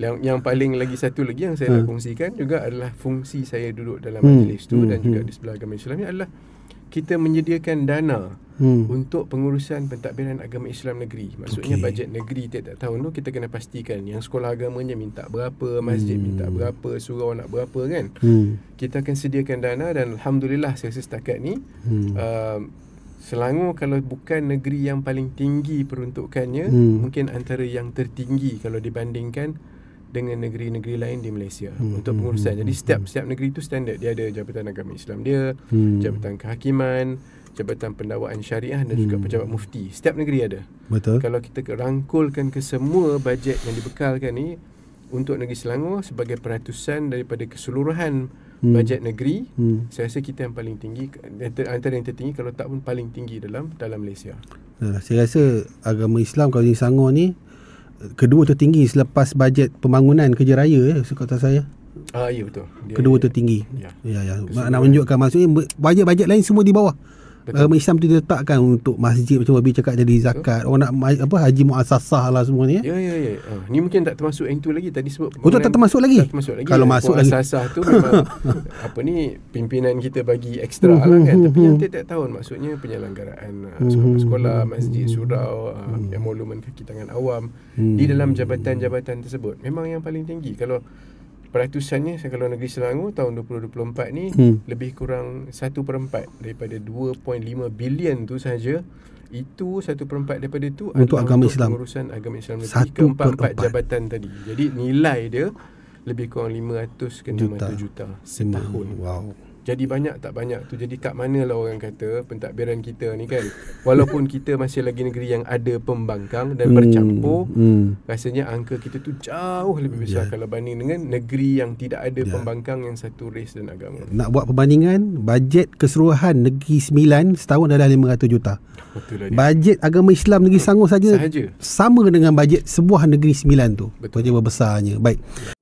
yang paling lagi satu lagi yang saya hmm. nak kongsikan juga adalah fungsi saya duduk dalam hmm. majlis hmm. tu hmm. dan juga hmm. di sebelah agama Islam ni adalah kita menyediakan dana hmm. untuk pengurusan pentadbiran agama Islam negeri. Maksudnya okay. bajet negeri tiap-tiap tahun tu kita kena pastikan yang sekolah agamanya minta berapa, masjid hmm. minta berapa, surau nak berapa kan. Hmm. Kita akan sediakan dana dan alhamdulillah saya rasa setakat ni hmm. uh, Selangor kalau bukan negeri yang paling tinggi peruntukannya hmm. mungkin antara yang tertinggi kalau dibandingkan dengan negeri-negeri lain di Malaysia hmm. untuk pengurusan. Hmm. Jadi setiap setiap negeri itu standard dia ada jabatan agama Islam dia, hmm. jabatan kehakiman, jabatan pendakwaan syariah dan hmm. juga pejabat mufti. Setiap negeri ada. Betul. Kalau kita rangkulkan ke semua bajet yang dibekalkan ni untuk negeri Selangor sebagai peratusan daripada keseluruhan hmm. bajet negeri, hmm. saya rasa kita yang paling tinggi antara yang tertinggi kalau tak pun paling tinggi dalam dalam Malaysia. Nah, saya rasa agama Islam kalau di Selangor ni kedua tertinggi selepas bajet pembangunan kerja raya ya eh kata saya. Ah ya betul. Dia, kedua tertinggi. Ya ya. ya. Nak menunjukkan maksudnya bajet-bajet lain semua di bawah agama Islam tu diletakkan untuk masjid macam Wabi cakap jadi zakat Betul. orang nak apa haji muassasah lah semua ni eh? ya ya ya, ya. Uh, ni mungkin tak termasuk yang tu lagi tadi sebut oh, tu tak termasuk lagi tak termasuk lagi kalau ya. masuk muassasah tu memang apa ni pimpinan kita bagi ekstra lah kan hmm, hmm, tapi yang hmm, tiap-tiap tahun maksudnya penyelenggaraan ah, sekolah sekolah masjid surau yang ah, emolumen kaki tangan awam di dalam jabatan-jabatan tersebut memang yang paling tinggi kalau peratusannya kalau negeri Selangor tahun 2024 ni hmm. lebih kurang 1 per 4 daripada 2.5 bilion tu saja itu 1 per 4 daripada tu untuk agama untuk Islam urusan agama Islam itu 4 per jabatan tadi jadi nilai dia lebih kurang 500 ke 500 juta, juta setahun wow jadi banyak tak banyak tu jadi kat manalah orang kata pentadbiran kita ni kan walaupun kita masih lagi negeri yang ada pembangkang dan hmm, bercampur hmm. rasanya angka kita tu jauh lebih besar yeah. kalau banding dengan negeri yang tidak ada yeah. pembangkang yang satu res dan agama nak buat perbandingan bajet keseluruhan negeri Sembilan setahun adalah 500 juta betul dia bajet agama Islam negeri Sangor saja sama dengan bajet sebuah negeri Sembilan tu betul. berbesarnya baik yeah.